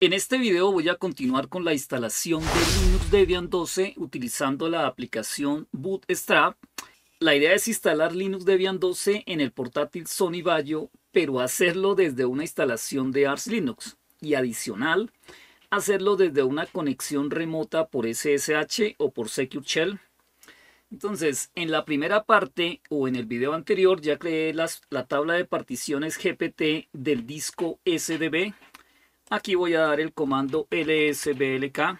En este video voy a continuar con la instalación de Linux Debian 12 utilizando la aplicación Bootstrap. La idea es instalar Linux Debian 12 en el portátil Sony Vaio, pero hacerlo desde una instalación de Ars Linux y adicional, hacerlo desde una conexión remota por SSH o por Secure Shell. Entonces, en la primera parte o en el video anterior ya creé la tabla de particiones GPT del disco SDB Aquí voy a dar el comando lsblk.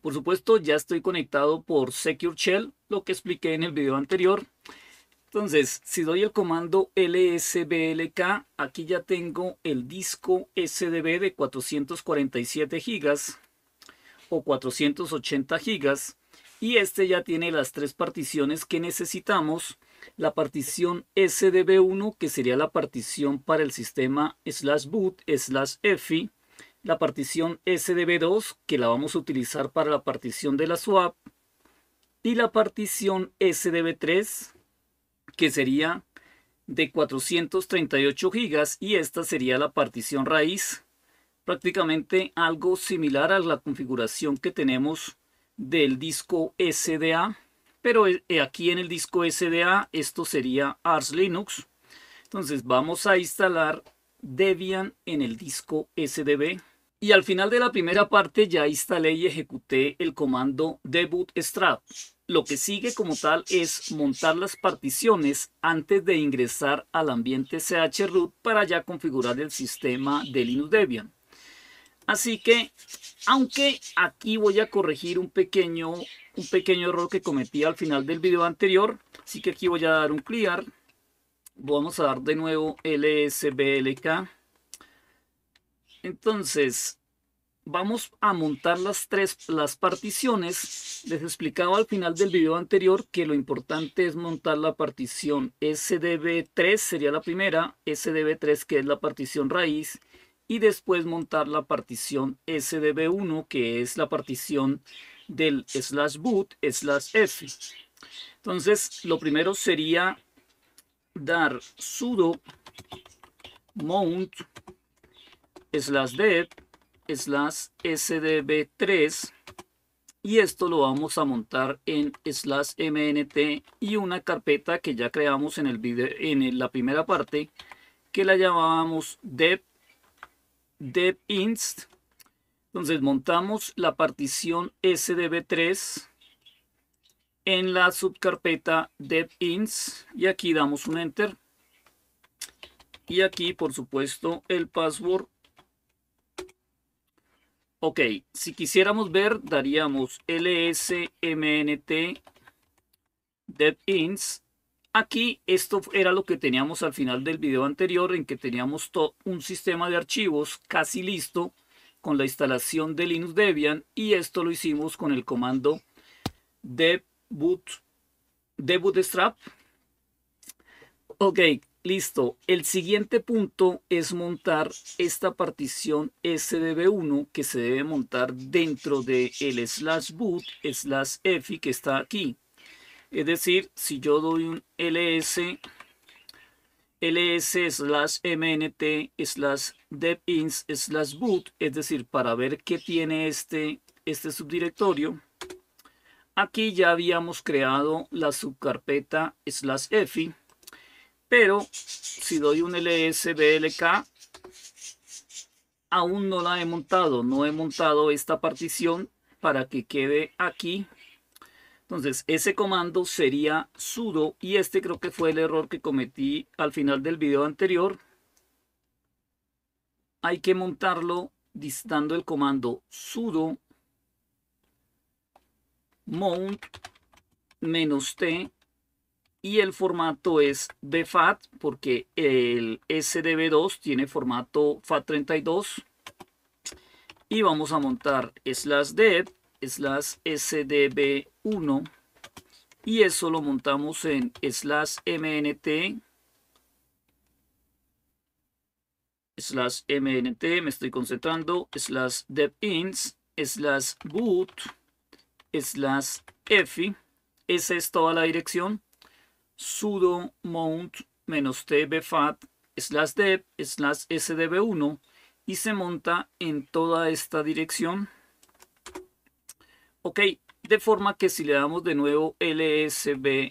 Por supuesto, ya estoy conectado por Secure Shell, lo que expliqué en el video anterior. Entonces, si doy el comando lsblk, aquí ya tengo el disco SDB de 447 GB o 480 GB. Y este ya tiene las tres particiones que necesitamos la partición SDB1, que sería la partición para el sistema slash boot slash EFI, la partición SDB2, que la vamos a utilizar para la partición de la swap, y la partición SDB3, que sería de 438 GB. y esta sería la partición raíz, prácticamente algo similar a la configuración que tenemos del disco SDA, pero eh, eh, aquí en el disco SDA esto sería Ars Linux. Entonces vamos a instalar Debian en el disco SDB. Y al final de la primera parte ya instalé y ejecuté el comando debut Lo que sigue como tal es montar las particiones antes de ingresar al ambiente chroot para ya configurar el sistema de Linux Debian. Así que, aunque aquí voy a corregir un pequeño un pequeño error que cometí al final del video anterior. Así que aquí voy a dar un clear. Vamos a dar de nuevo lsblk. Entonces, vamos a montar las tres las particiones. Les explicaba al final del video anterior que lo importante es montar la partición SDB3 sería la primera, SDB3 que es la partición raíz y después montar la partición SDB1 que es la partición del slash boot slash f. Entonces, lo primero sería dar sudo mount slash dev slash sdb3 y esto lo vamos a montar en slash mnt y una carpeta que ya creamos en el video en la primera parte que la llamábamos dev dev inst entonces montamos la partición SDB3 en la subcarpeta devins y aquí damos un enter. Y aquí, por supuesto, el password. Ok, si quisiéramos ver, daríamos lsmnt devins. Aquí esto era lo que teníamos al final del video anterior en que teníamos un sistema de archivos casi listo con la instalación de Linux Debian y esto lo hicimos con el comando de boot, bootstrap. Ok, listo. El siguiente punto es montar esta partición SDB1 que se debe montar dentro del el slash boot slash EFI que está aquí. Es decir, si yo doy un ls ls slash mnt slash devins slash boot, es decir, para ver qué tiene este, este subdirectorio. Aquí ya habíamos creado la subcarpeta slash EFI, pero si doy un lsblk, aún no la he montado, no he montado esta partición para que quede aquí entonces, ese comando sería sudo y este creo que fue el error que cometí al final del video anterior. Hay que montarlo distando el comando sudo mount menos t y el formato es BFAT porque el SDB2 tiene formato FAT32 y vamos a montar slash dev slash SDB 1 y eso lo montamos en slash mnt slash mnt me estoy concentrando slash devins slash boot slash efi esa es toda la dirección sudo mount menos t slash dev slash sdb1 y se monta en toda esta dirección ok de forma que si le damos de nuevo lsblk,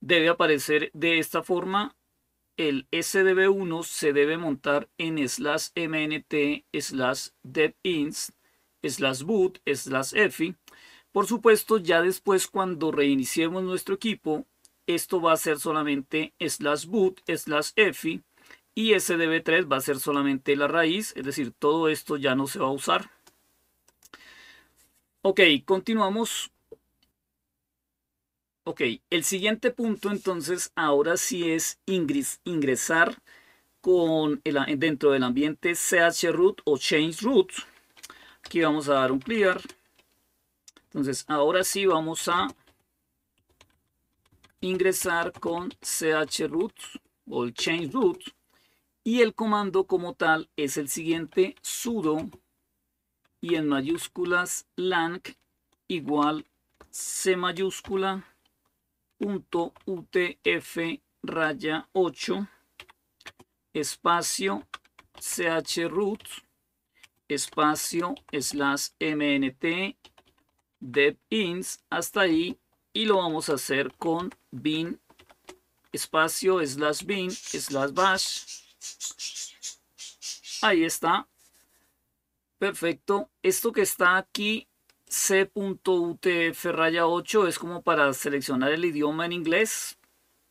debe aparecer de esta forma. El SDB1 se debe montar en slash mnt slash devins slash boot slash EFI. Por supuesto, ya después cuando reiniciemos nuestro equipo, esto va a ser solamente slash boot slash EFI y SDB3 va a ser solamente la raíz, es decir, todo esto ya no se va a usar. Ok, continuamos. Ok, el siguiente punto entonces ahora sí es ingresar con el, dentro del ambiente chroot o change root. Aquí vamos a dar un clear. Entonces ahora sí vamos a ingresar con chroot o change root. Y el comando como tal es el siguiente, sudo y en mayúsculas lang igual c mayúscula punto utf raya 8 espacio chroot espacio slash mnt devins hasta ahí y lo vamos a hacer con bin espacio slash bin slash bash Ahí está. Perfecto. Esto que está aquí, c.utf raya 8, es como para seleccionar el idioma en inglés.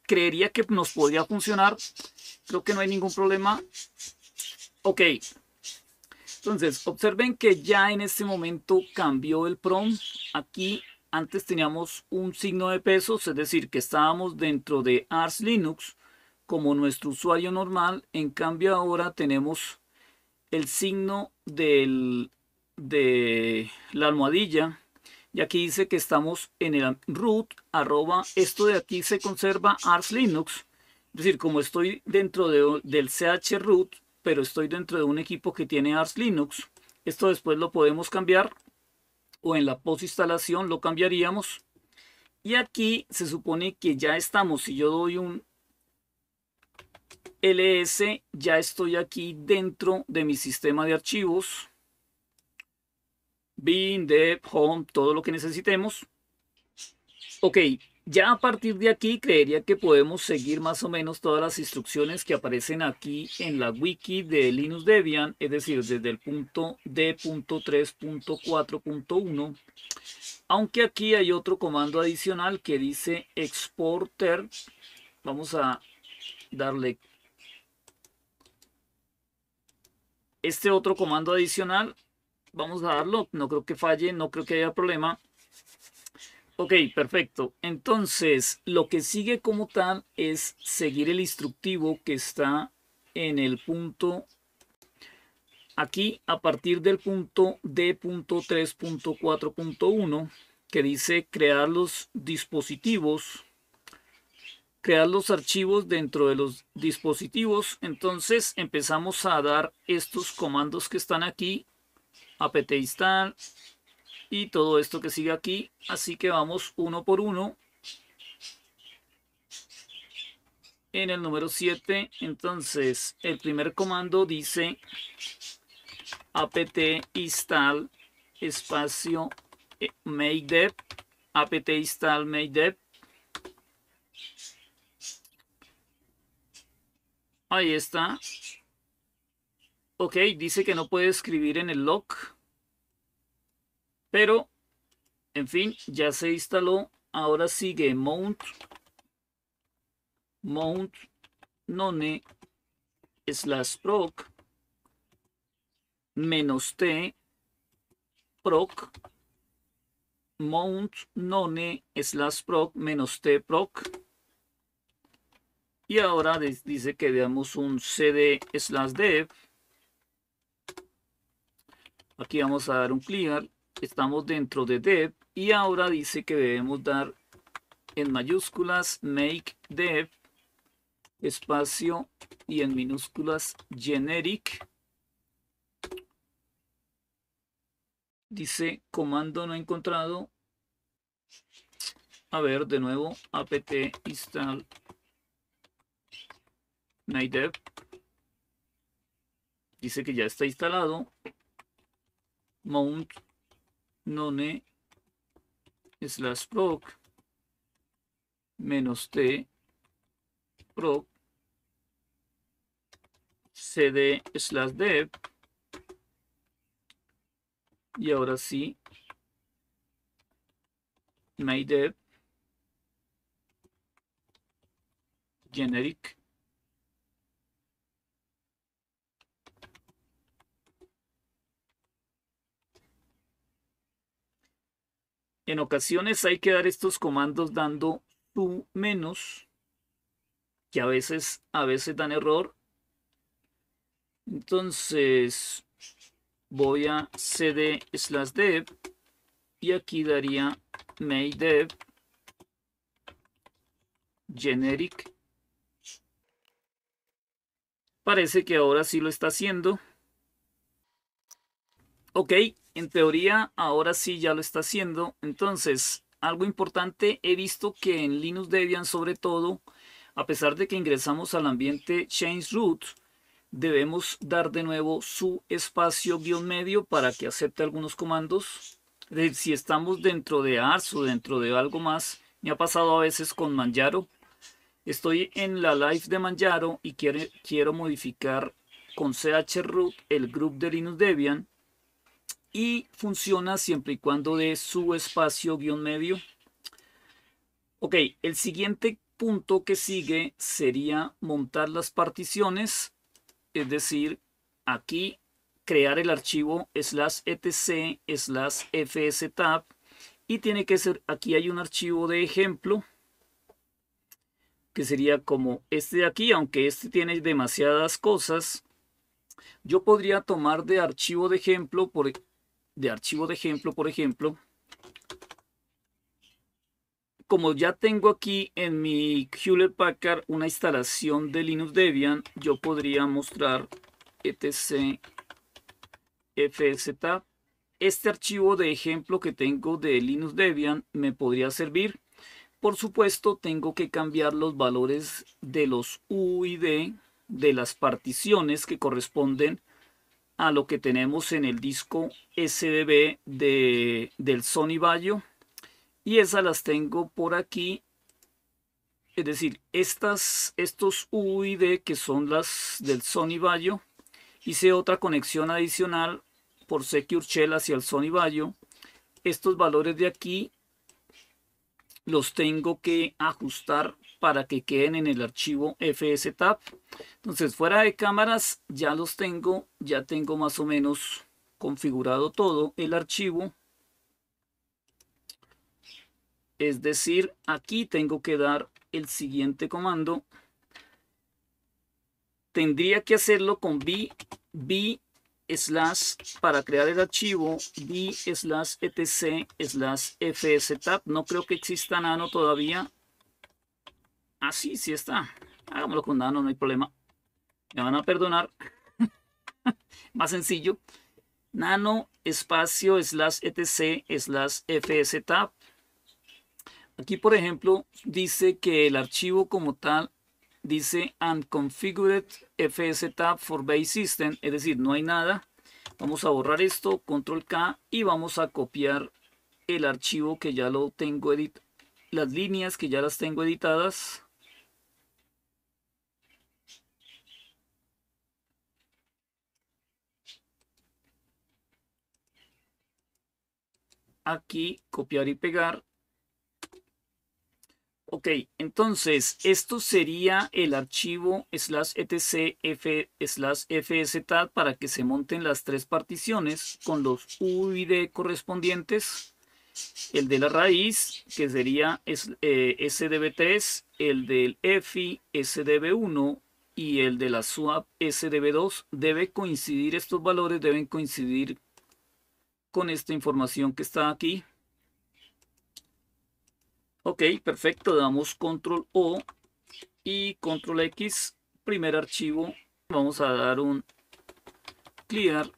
Creería que nos podía funcionar. Creo que no hay ningún problema. Ok. Entonces, observen que ya en este momento cambió el prompt. Aquí antes teníamos un signo de pesos, es decir, que estábamos dentro de Ars Linux como nuestro usuario normal. En cambio ahora tenemos el signo del, de la almohadilla. Y aquí dice que estamos en el root, arroba, esto de aquí se conserva Ars Linux. Es decir, como estoy dentro del CH root, pero estoy dentro de un equipo que tiene Ars Linux, esto después lo podemos cambiar o en la post instalación lo cambiaríamos. Y aquí se supone que ya estamos, si yo doy un ls, ya estoy aquí dentro de mi sistema de archivos. Bin, dev, home, todo lo que necesitemos. Ok, ya a partir de aquí creería que podemos seguir más o menos todas las instrucciones que aparecen aquí en la wiki de Linux Debian, es decir, desde el punto D.3.4.1, aunque aquí hay otro comando adicional que dice exporter. Vamos a darle este otro comando adicional. Vamos a darlo, no creo que falle, no creo que haya problema. Ok, perfecto. Entonces, lo que sigue como tal es seguir el instructivo que está en el punto aquí a partir del punto D.3.4.1 que dice crear los dispositivos crear los archivos dentro de los dispositivos. Entonces empezamos a dar estos comandos que están aquí, apt install y todo esto que sigue aquí. Así que vamos uno por uno. En el número 7, entonces el primer comando dice apt install espacio eh, make dev apt install make dev Ahí está. Ok, dice que no puede escribir en el log. Pero, en fin, ya se instaló. Ahora sigue mount. Mount none slash proc menos t proc mount none slash proc menos t proc y ahora dice que veamos un cd slash dev. Aquí vamos a dar un clear. Estamos dentro de dev. Y ahora dice que debemos dar en mayúsculas make dev espacio y en minúsculas generic. Dice comando no encontrado. A ver, de nuevo, apt install NightDev. Dice que ya está instalado. Mount none slash proc menos t proc cd slash dev y ahora sí mydev generic En ocasiones hay que dar estos comandos dando tu menos, que a veces, a veces dan error. Entonces voy a cd slash dev y aquí daría dev. generic. Parece que ahora sí lo está haciendo. Ok, en teoría ahora sí ya lo está haciendo. Entonces, algo importante, he visto que en Linux Debian sobre todo, a pesar de que ingresamos al ambiente change root, debemos dar de nuevo su espacio guión medio para que acepte algunos comandos. Si estamos dentro de Ars o dentro de algo más, me ha pasado a veces con Manjaro. Estoy en la live de Manjaro y quiero modificar con chroot el group de Linux Debian y funciona siempre y cuando de su espacio guión medio. Ok, el siguiente punto que sigue sería montar las particiones, es decir, aquí crear el archivo slash etc slash fstab y tiene que ser, aquí hay un archivo de ejemplo que sería como este de aquí, aunque este tiene demasiadas cosas, yo podría tomar de archivo de ejemplo, por, de archivo de ejemplo, por ejemplo, como ya tengo aquí en mi Hewlett Packard una instalación de Linux Debian, yo podría mostrar etc fz. Este archivo de ejemplo que tengo de Linux Debian me podría servir. Por supuesto, tengo que cambiar los valores de los UID de las particiones que corresponden a lo que tenemos en el disco SDB de, del Sony bayo Y esas las tengo por aquí. Es decir, estas, estos UID que son las del Sony Bayo. Hice otra conexión adicional por Secure Shell hacia el Sony Bayo. Estos valores de aquí los tengo que ajustar para que queden en el archivo tab Entonces fuera de cámaras ya los tengo, ya tengo más o menos configurado todo el archivo. Es decir, aquí tengo que dar el siguiente comando. Tendría que hacerlo con b, b slash para crear el archivo b slash etc slash tab No creo que exista nano todavía. Así, ah, sí está. Hagámoslo con Nano, no hay problema. Me van a perdonar. Más sencillo. Nano espacio slash etc slash tab. Aquí, por ejemplo, dice que el archivo como tal dice unconfigured tab for base system, es decir, no hay nada. Vamos a borrar esto, control K y vamos a copiar el archivo que ya lo tengo editado, las líneas que ya las tengo editadas. aquí, copiar y pegar. Ok, entonces esto sería el archivo slash etc f slash tad para que se monten las tres particiones con los UID correspondientes. El de la raíz, que sería SDB3, eh, el del EFI SDB1 y el de la swap SDB2. Debe coincidir, estos valores deben coincidir con esta información que está aquí. Ok, perfecto. Damos control O y control X. Primer archivo. Vamos a dar un clear.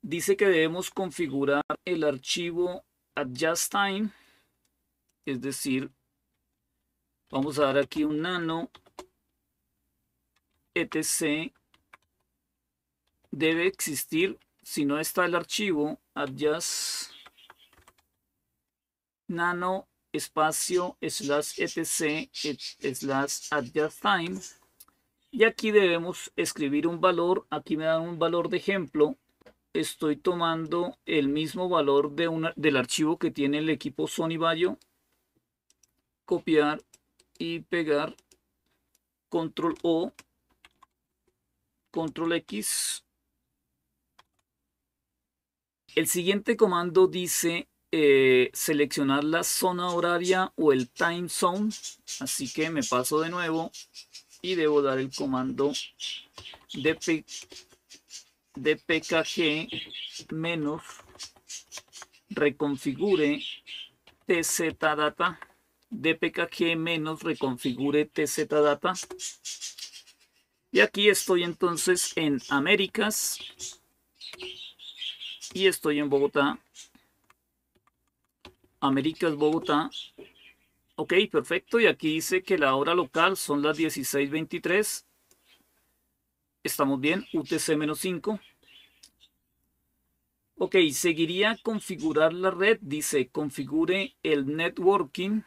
Dice que debemos configurar el archivo adjust time. Es decir, vamos a dar aquí un nano etc. Debe existir si no está el archivo adjust nano espacio slash etc slash adjust time y aquí debemos escribir un valor aquí me dan un valor de ejemplo estoy tomando el mismo valor de una, del archivo que tiene el equipo Sony Bayo copiar y pegar control O control X el siguiente comando dice eh, seleccionar la zona horaria o el time zone. Así que me paso de nuevo y debo dar el comando dpkg reconfigure tzdata dpkg reconfigure tzdata y aquí estoy entonces en Américas y estoy en Bogotá. es Bogotá. Ok, perfecto. Y aquí dice que la hora local son las 16.23. Estamos bien. UTC-5. Ok, seguiría configurar la red. Dice, configure el networking.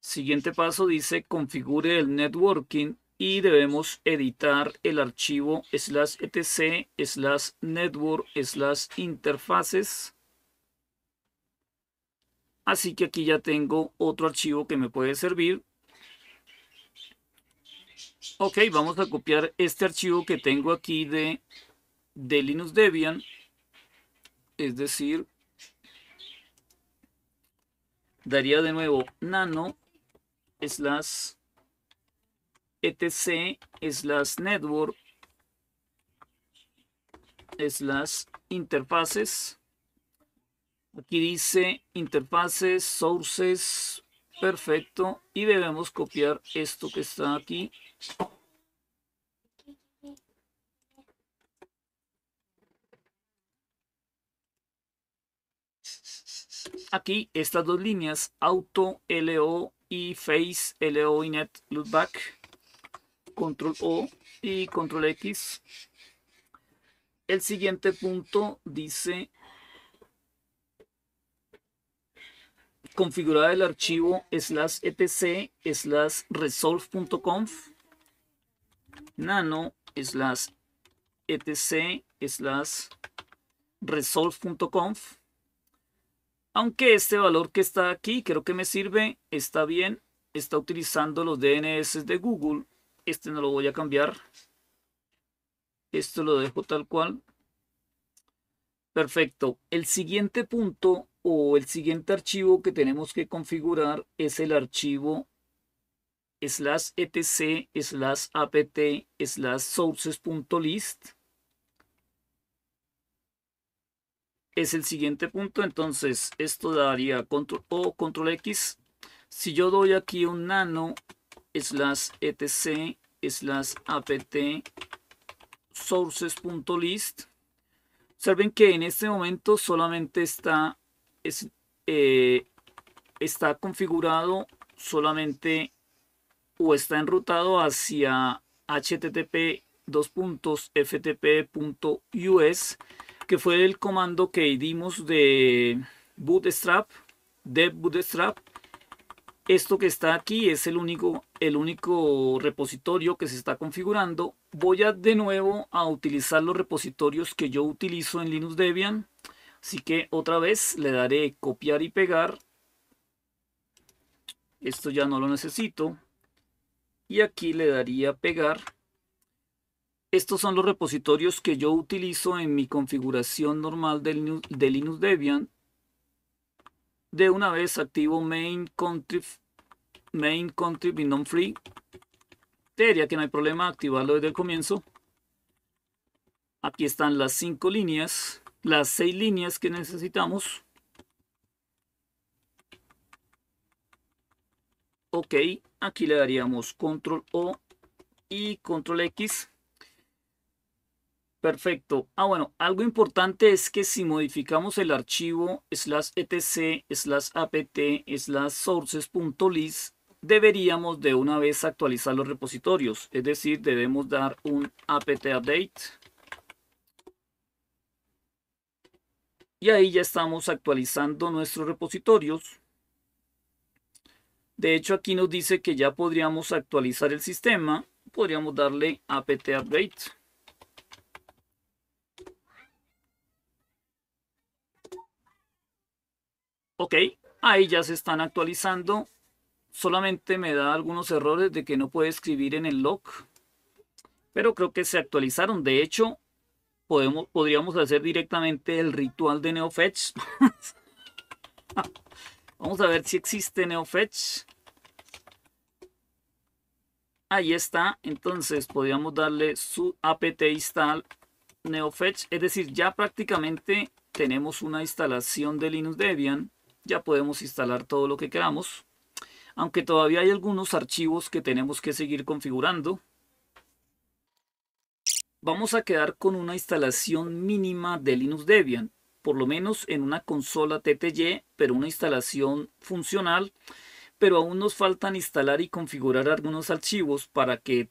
Siguiente paso dice, configure el networking y debemos editar el archivo slash etc slash network slash interfaces. Así que aquí ya tengo otro archivo que me puede servir. Ok, vamos a copiar este archivo que tengo aquí de, Linux Debian. Es decir, daría de nuevo nano slash etc slash network slash interfaces. Aquí dice interfaces, sources, perfecto. Y debemos copiar esto que está aquí. Aquí estas dos líneas, auto, lo y face, lo y net, loopback control O y control X. El siguiente punto dice configurar el archivo slash etc slash resolve.conf nano slash etc slash resolve.conf aunque este valor que está aquí creo que me sirve está bien está utilizando los DNS de Google este no lo voy a cambiar. Esto lo dejo tal cual. Perfecto. El siguiente punto o el siguiente archivo que tenemos que configurar es el archivo slash etc slash apt slash sources.list. Es el siguiente punto. Entonces, esto daría control o control X. Si yo doy aquí un nano slash etc slash apt sources.list. Observen que en este momento solamente está, es, eh, está configurado solamente o está enrutado hacia http ftp.us que fue el comando que dimos de bootstrap, de bootstrap, esto que está aquí es el único, el único repositorio que se está configurando. Voy a, de nuevo a utilizar los repositorios que yo utilizo en Linux Debian. Así que otra vez le daré copiar y pegar. Esto ya no lo necesito. Y aquí le daría pegar. Estos son los repositorios que yo utilizo en mi configuración normal de Linux Debian de una vez activo main country main contrib, binom free diría que no hay problema activarlo desde el comienzo aquí están las cinco líneas las seis líneas que necesitamos ok aquí le daríamos control o y control x Perfecto. Ah, bueno, algo importante es que si modificamos el archivo slash etc slash apt slash sources.list, deberíamos de una vez actualizar los repositorios. Es decir, debemos dar un apt update. Y ahí ya estamos actualizando nuestros repositorios. De hecho, aquí nos dice que ya podríamos actualizar el sistema. Podríamos darle apt update. Ok, ahí ya se están actualizando. Solamente me da algunos errores de que no puede escribir en el log. Pero creo que se actualizaron. De hecho, podemos, podríamos hacer directamente el ritual de NeoFetch. Vamos a ver si existe NeoFetch. Ahí está. Entonces podríamos darle su apt install NeoFetch. Es decir, ya prácticamente tenemos una instalación de Linux Debian ya podemos instalar todo lo que queramos. Aunque todavía hay algunos archivos que tenemos que seguir configurando. Vamos a quedar con una instalación mínima de Linux Debian, por lo menos en una consola TTY, pero una instalación funcional. Pero aún nos faltan instalar y configurar algunos archivos para que,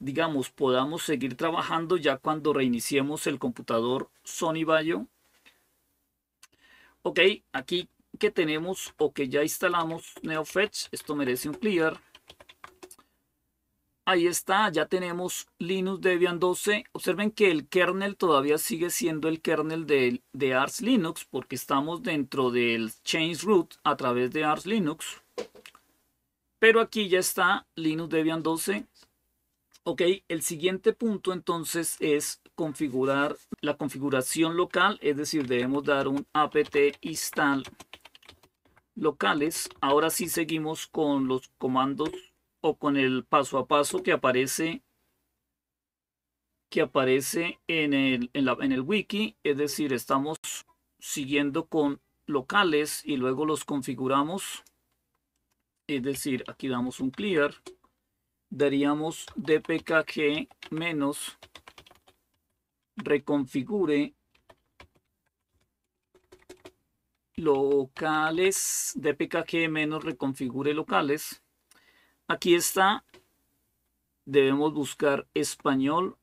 digamos, podamos seguir trabajando ya cuando reiniciemos el computador Sony Vaio. Ok, aquí que tenemos o que ya instalamos NeoFetch. Esto merece un clear. Ahí está, ya tenemos Linux Debian 12. Observen que el kernel todavía sigue siendo el kernel de, de Ars Linux porque estamos dentro del change root a través de Ars Linux. Pero aquí ya está Linux Debian 12. Ok, el siguiente punto entonces es configurar la configuración local, es decir, debemos dar un apt install locales. Ahora sí seguimos con los comandos o con el paso a paso que aparece que aparece en el, en, en el wiki, es decir, estamos siguiendo con locales y luego los configuramos. Es decir, aquí damos un clear, daríamos dpkg menos reconfigure locales, dpkg menos reconfigure locales. Aquí está, debemos buscar español.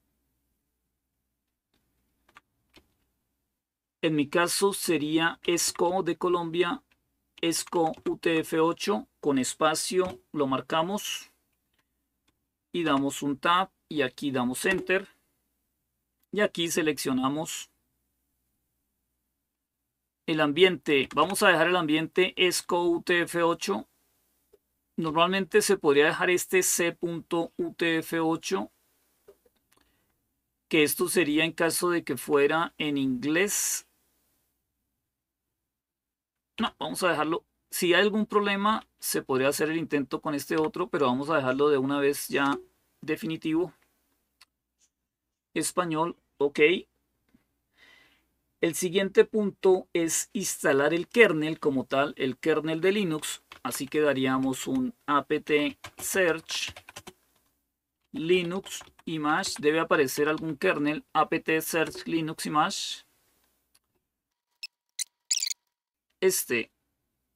En mi caso sería ESCO de Colombia, ESCO UTF8 con espacio, lo marcamos y damos un tab y aquí damos enter y aquí seleccionamos el ambiente, vamos a dejar el ambiente ESCO UTF8. Normalmente se podría dejar este C.UTF8, que esto sería en caso de que fuera en inglés. No, vamos a dejarlo. Si hay algún problema, se podría hacer el intento con este otro, pero vamos a dejarlo de una vez ya definitivo. Español, ok. El siguiente punto es instalar el kernel como tal, el kernel de Linux. Así que daríamos un apt search linux image. Debe aparecer algún kernel apt search linux image. Este,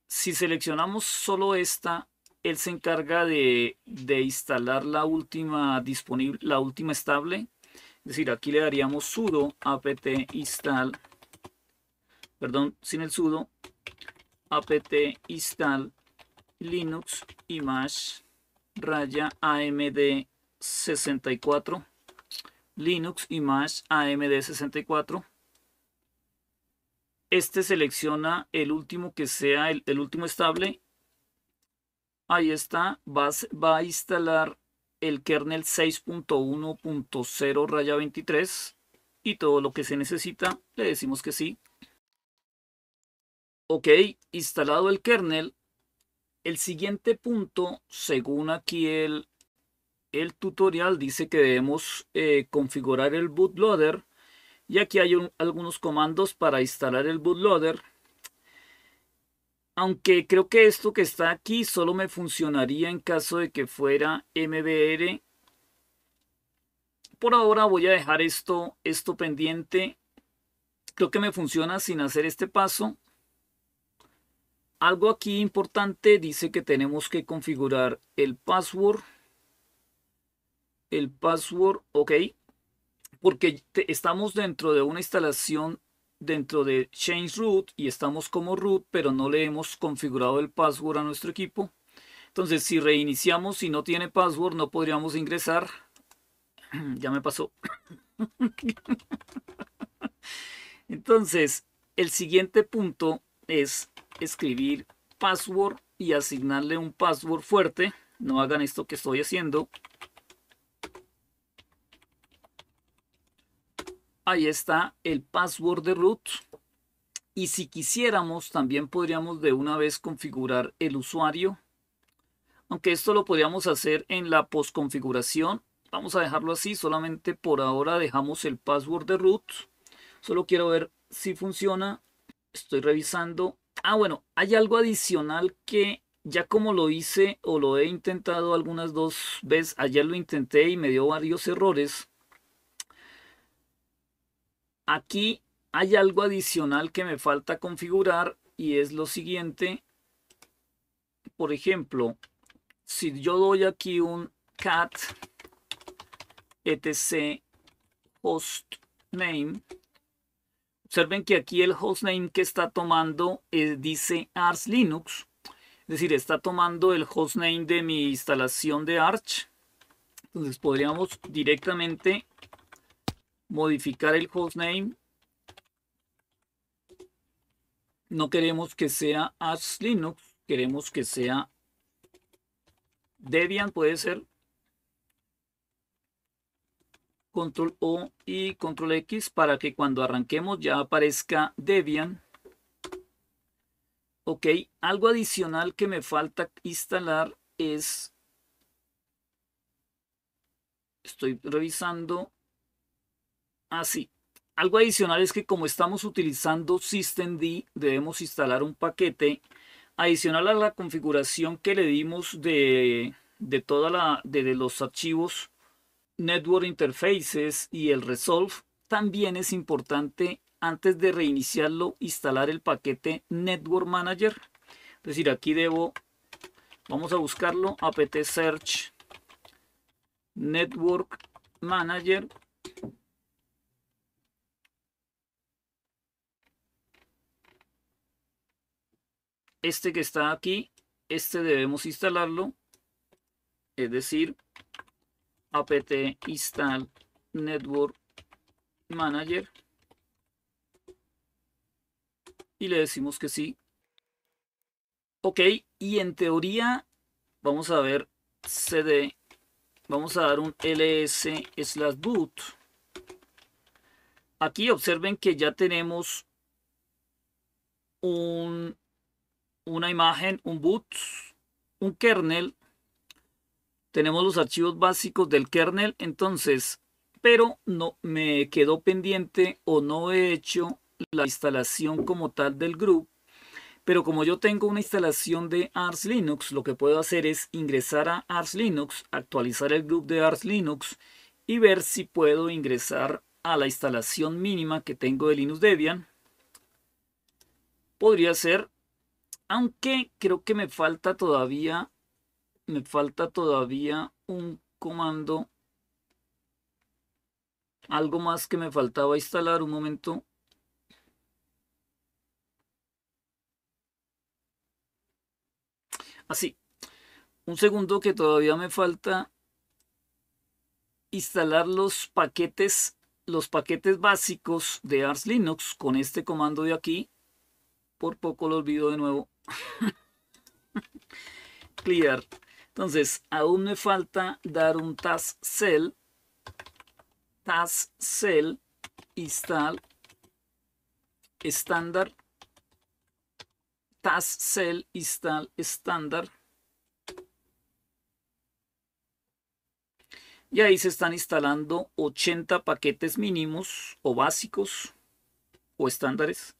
si seleccionamos solo esta, él se encarga de, instalar la última disponible, la última estable. Es decir, aquí le daríamos sudo apt install perdón, sin el sudo, apt install linux image raya amd 64 linux image amd 64 este selecciona el último que sea el, último estable ahí está va, va a instalar el kernel 6.1.0 raya 23 y todo lo que se necesita le decimos que sí Ok, instalado el kernel, el siguiente punto, según aquí el, el tutorial, dice que debemos eh, configurar el bootloader. Y aquí hay algunos comandos para instalar el bootloader. Aunque creo que esto que está aquí solo me funcionaría en caso de que fuera MBR. Por ahora voy a dejar esto, esto pendiente. Creo que me funciona sin hacer este paso. Algo aquí importante dice que tenemos que configurar el password. El password, ok. Porque estamos dentro de una instalación dentro de change root y estamos como root, pero no le hemos configurado el password a nuestro equipo. Entonces, si reiniciamos y no tiene password, no podríamos ingresar. ya me pasó. Entonces, el siguiente punto es escribir password y asignarle un password fuerte. No hagan esto que estoy haciendo. Ahí está el password de root. Y si quisiéramos, también podríamos de una vez configurar el usuario. Aunque esto lo podríamos hacer en la postconfiguración. Vamos a dejarlo así. Solamente por ahora dejamos el password de root. Solo quiero ver si funciona. Estoy revisando Ah, bueno, hay algo adicional que ya como lo hice o lo he intentado algunas dos veces, ayer lo intenté y me dio varios errores. Aquí hay algo adicional que me falta configurar y es lo siguiente. Por ejemplo, si yo doy aquí un cat etc post name observen que aquí el hostname que está tomando es, eh, dice Arch Linux. Es decir, está tomando el hostname de mi instalación de Arch. Entonces podríamos directamente modificar el hostname. No queremos que sea Arch Linux, queremos que sea Debian, puede ser control O y control X para que cuando arranquemos ya aparezca Debian. Ok, algo adicional que me falta instalar es, estoy revisando, así. Ah, algo adicional es que como estamos utilizando systemd, debemos instalar un paquete adicional a la configuración que le dimos de, de toda la de los archivos Network Interfaces y el Resolve, también es importante antes de reiniciarlo instalar el paquete Network Manager. Es decir, aquí debo, vamos a buscarlo, apt search network manager este que está aquí, este debemos instalarlo, es decir, apt install network manager y le decimos que sí. Ok, y en teoría vamos a ver cd, vamos a dar un ls slash boot. Aquí observen que ya tenemos un, una imagen, un boot, un kernel tenemos los archivos básicos del kernel, entonces, pero no me quedó pendiente o no he hecho la instalación como tal del group. Pero como yo tengo una instalación de Ars Linux, lo que puedo hacer es ingresar a Ars Linux, actualizar el group de Ars Linux y ver si puedo ingresar a la instalación mínima que tengo de Linux Debian. Podría ser, aunque creo que me falta todavía me falta todavía un comando. Algo más que me faltaba instalar. Un momento. Así. Un segundo que todavía me falta instalar los paquetes, los paquetes básicos de Ars Linux con este comando de aquí. Por poco lo olvido de nuevo. Clear. Entonces, aún me falta dar un task cell, cell install estándar, task cell install estándar. Y ahí se están instalando 80 paquetes mínimos o básicos o estándares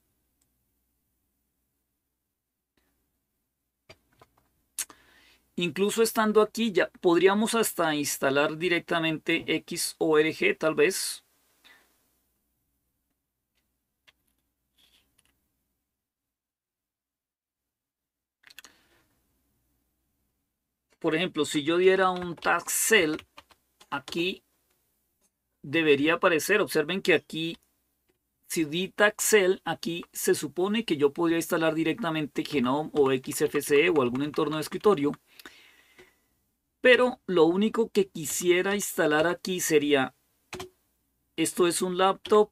Incluso estando aquí ya podríamos hasta instalar directamente XORG tal vez. Por ejemplo, si yo diera un tag aquí debería aparecer. Observen que aquí, si di tag aquí se supone que yo podría instalar directamente Genome o XFCE o algún entorno de escritorio pero lo único que quisiera instalar aquí sería, esto es un laptop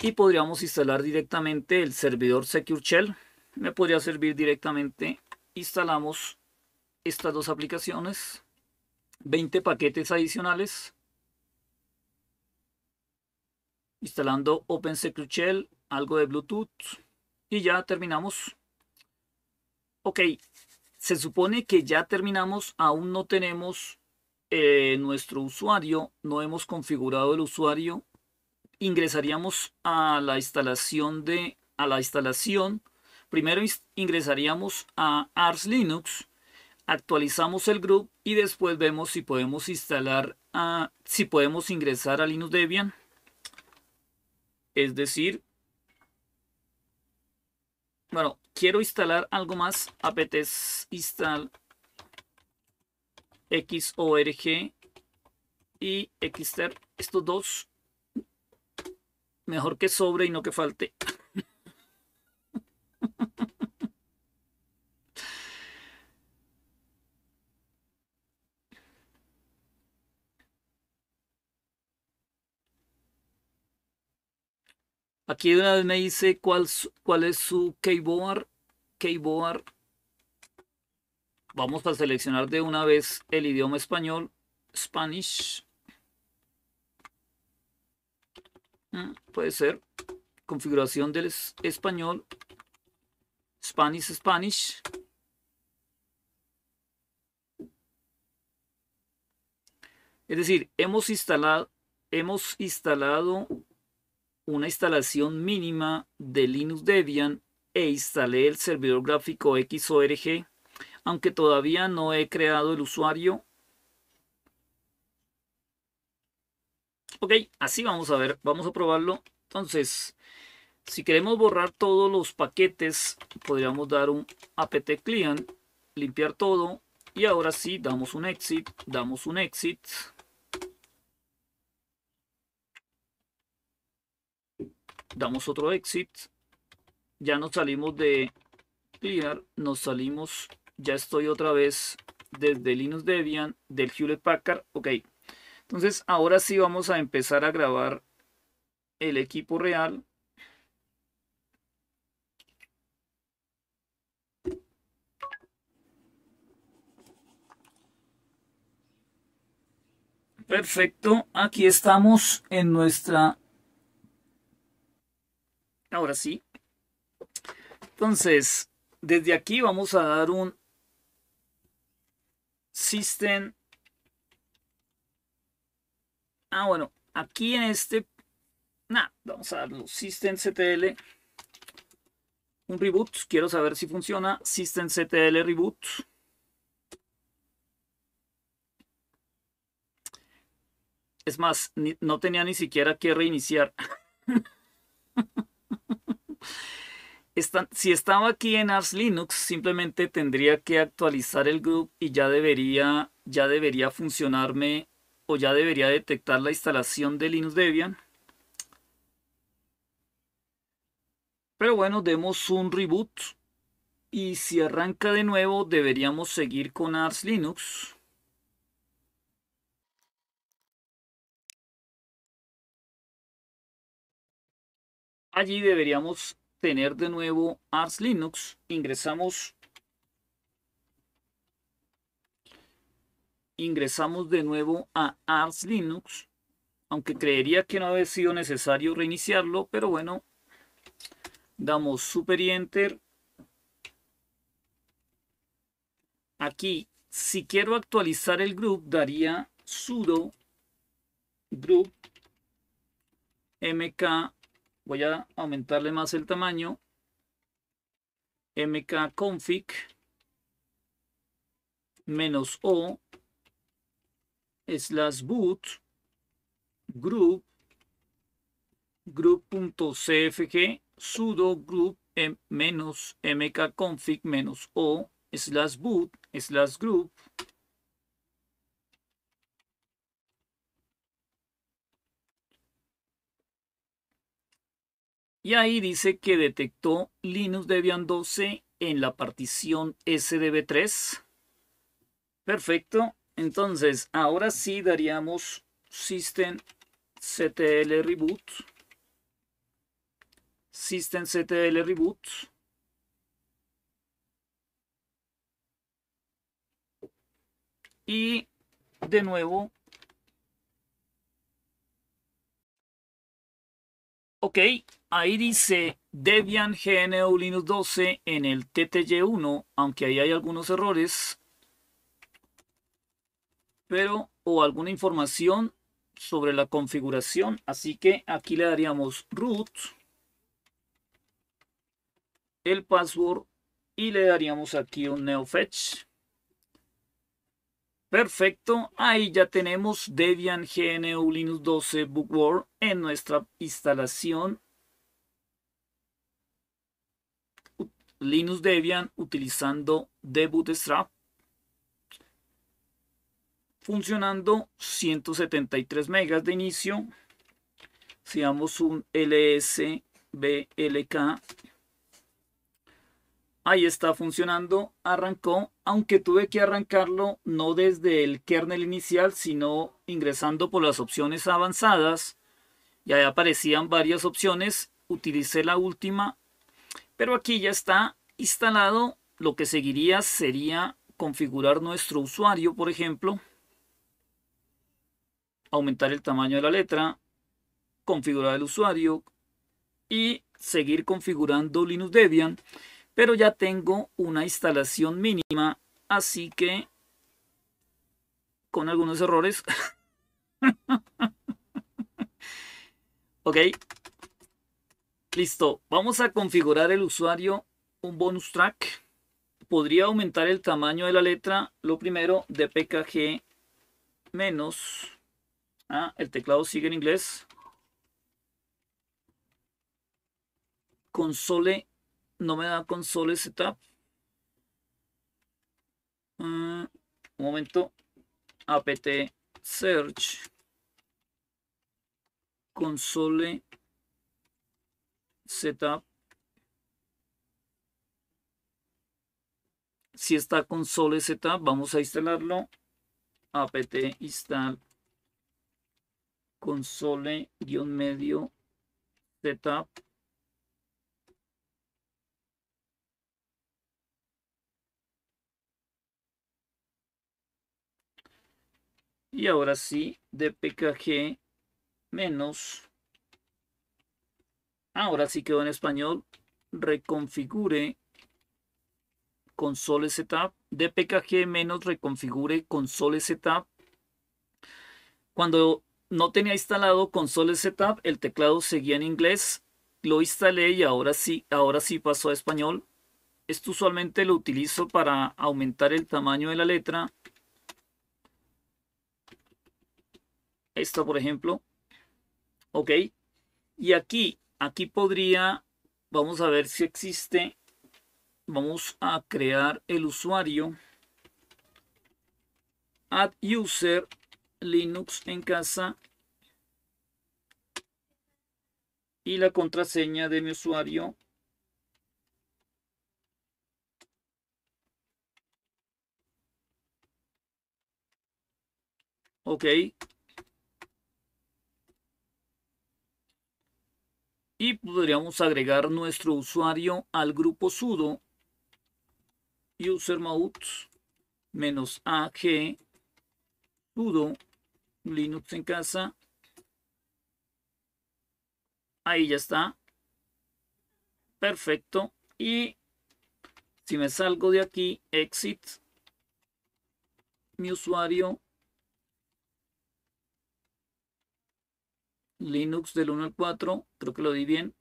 y podríamos instalar directamente el servidor Secure Shell. Me podría servir directamente, instalamos estas dos aplicaciones, 20 paquetes adicionales, instalando Open Secure Shell, algo de Bluetooth y ya terminamos. Ok, se supone que ya terminamos, aún no tenemos eh, nuestro usuario, no hemos configurado el usuario, ingresaríamos a la instalación de, a la instalación, primero ingresaríamos a Ars Linux, actualizamos el group y después vemos si podemos instalar, a, si podemos ingresar a Linux Debian, es decir, bueno, quiero instalar algo más, apt install xorg y xter, estos dos, mejor que sobre y no que falte. Aquí de una vez me dice cuál, cuál es su keyboard. Keyboard. Vamos a seleccionar de una vez el idioma español. Spanish. Mm, puede ser. Configuración del español. Spanish, Spanish. Es decir, hemos instalado, hemos instalado una instalación mínima de Linux Debian e instalé el servidor gráfico XORG, aunque todavía no he creado el usuario. Ok, así vamos a ver, vamos a probarlo. Entonces, si queremos borrar todos los paquetes, podríamos dar un apt client, limpiar todo y ahora sí damos un exit, damos un exit damos otro exit, ya nos salimos de clear, nos salimos, ya estoy otra vez desde Linux Debian, del Hewlett Packard, ok. Entonces ahora sí vamos a empezar a grabar el equipo real. Perfecto, aquí estamos en nuestra Ahora sí. Entonces, desde aquí vamos a dar un system. Ah, bueno, aquí en este, nada, vamos a darlo systemctl, un reboot, quiero saber si funciona, systemctl reboot. Es más, no tenía ni siquiera que reiniciar. si estaba aquí en Ars Linux, simplemente tendría que actualizar el group y ya debería, ya debería funcionarme o ya debería detectar la instalación de Linux Debian. Pero bueno, demos un reboot. Y si arranca de nuevo, deberíamos seguir con Ars Linux. Allí deberíamos tener de nuevo Ars Linux. Ingresamos. Ingresamos de nuevo a Ars Linux. Aunque creería que no había sido necesario reiniciarlo, pero bueno. Damos super enter. Aquí, si quiero actualizar el group, daría sudo group mk voy a aumentarle más el tamaño. mkconfig menos o slash boot group group.cfg sudo group em, m menos mkconfig menos o slash boot slash group Y ahí dice que detectó Linux Debian 12 en la partición SDB3. Perfecto. Entonces, ahora sí daríamos system ctl reboot. System reboot. Y de nuevo. Ok, ahí dice Debian GNU Linux 12 en el TTY1, aunque ahí hay algunos errores, pero o alguna información sobre la configuración. Así que aquí le daríamos root, el password y le daríamos aquí un neofetch. Perfecto, ahí ya tenemos Debian GNU Linux 12 Bookworm en nuestra instalación Linux Debian utilizando de funcionando 173 megas de inicio. Si damos un LSBLK, ahí está funcionando, arrancó, aunque tuve que arrancarlo no desde el kernel inicial, sino ingresando por las opciones avanzadas. ya aparecían varias opciones, utilicé la última pero aquí ya está instalado. Lo que seguiría sería configurar nuestro usuario, por ejemplo. Aumentar el tamaño de la letra. Configurar el usuario. Y seguir configurando Linux Debian. Pero ya tengo una instalación mínima. Así que con algunos errores. ok, Listo, vamos a configurar el usuario un bonus track. Podría aumentar el tamaño de la letra. Lo primero, de PKG menos. Ah, el teclado sigue en inglés. Console, no me da console setup. Ah, un momento. apt search console setup. Si está console setup, vamos a instalarlo. apt install console-medio setup. Y ahora sí, dpkg menos Ahora sí quedó en español. Reconfigure console setup. DPKG menos reconfigure console setup. Cuando no tenía instalado console setup, el teclado seguía en inglés. Lo instalé y ahora sí, ahora sí pasó a español. Esto usualmente lo utilizo para aumentar el tamaño de la letra. Esta, por ejemplo. Ok. Y aquí Aquí podría, vamos a ver si existe, vamos a crear el usuario add user linux en casa y la contraseña de mi usuario ok y podríamos agregar nuestro usuario al grupo sudo usermod menos ag sudo linux en casa ahí ya está perfecto y si me salgo de aquí exit mi usuario Linux del 1 al 4, creo que lo di bien.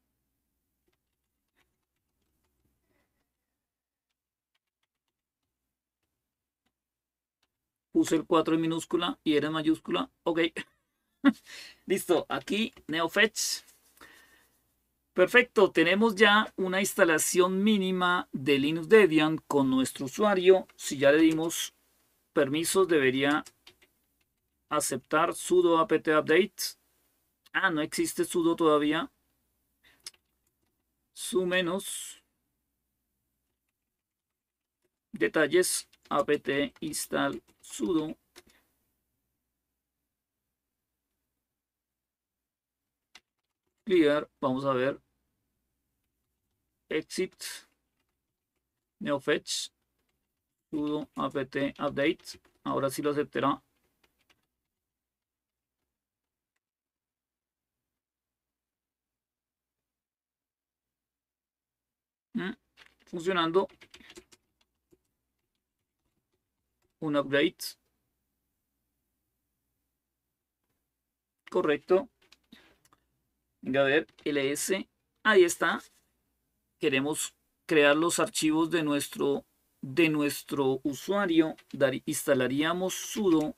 Puse el 4 en minúscula y era en mayúscula. Ok. Listo, aquí NeoFetch. Perfecto, tenemos ya una instalación mínima de Linux Debian con nuestro usuario. Si ya le dimos permisos, debería aceptar sudo apt update Ah, no existe sudo todavía. Su menos. Detalles. apt install sudo. Clear. Vamos a ver. Exit. Neofetch. Sudo apt update. Ahora sí lo aceptará. Mm, funcionando un upgrade correcto venga a ver ls ahí está queremos crear los archivos de nuestro de nuestro usuario dar, instalaríamos sudo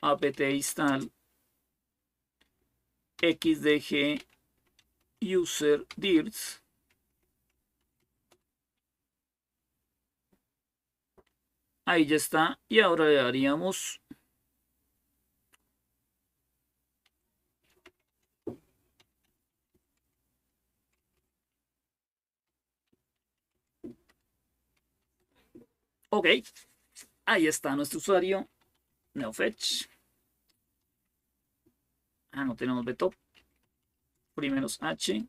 apt install xdg user dirs Ahí ya está. Y ahora le daríamos Ok, ahí está nuestro usuario NeoFetch. Ah, no tenemos BTOP. Primeros H.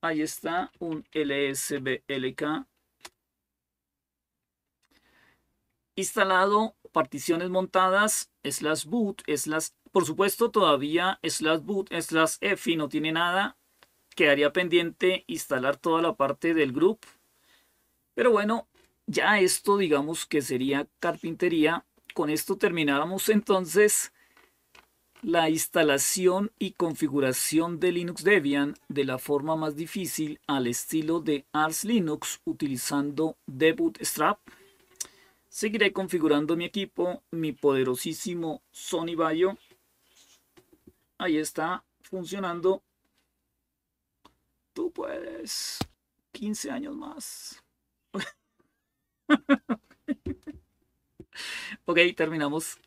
Ahí está un LSBLK instalado particiones montadas, slash boot, slash... Por supuesto, todavía slash boot, slash EFI no tiene nada. Quedaría pendiente instalar toda la parte del group. Pero bueno, ya esto digamos que sería carpintería. Con esto terminamos entonces la instalación y configuración de Linux Debian de la forma más difícil al estilo de Ars Linux utilizando the Seguiré configurando mi equipo, mi poderosísimo Sony Vaio. Ahí está funcionando. Tú puedes. 15 años más. ok, terminamos.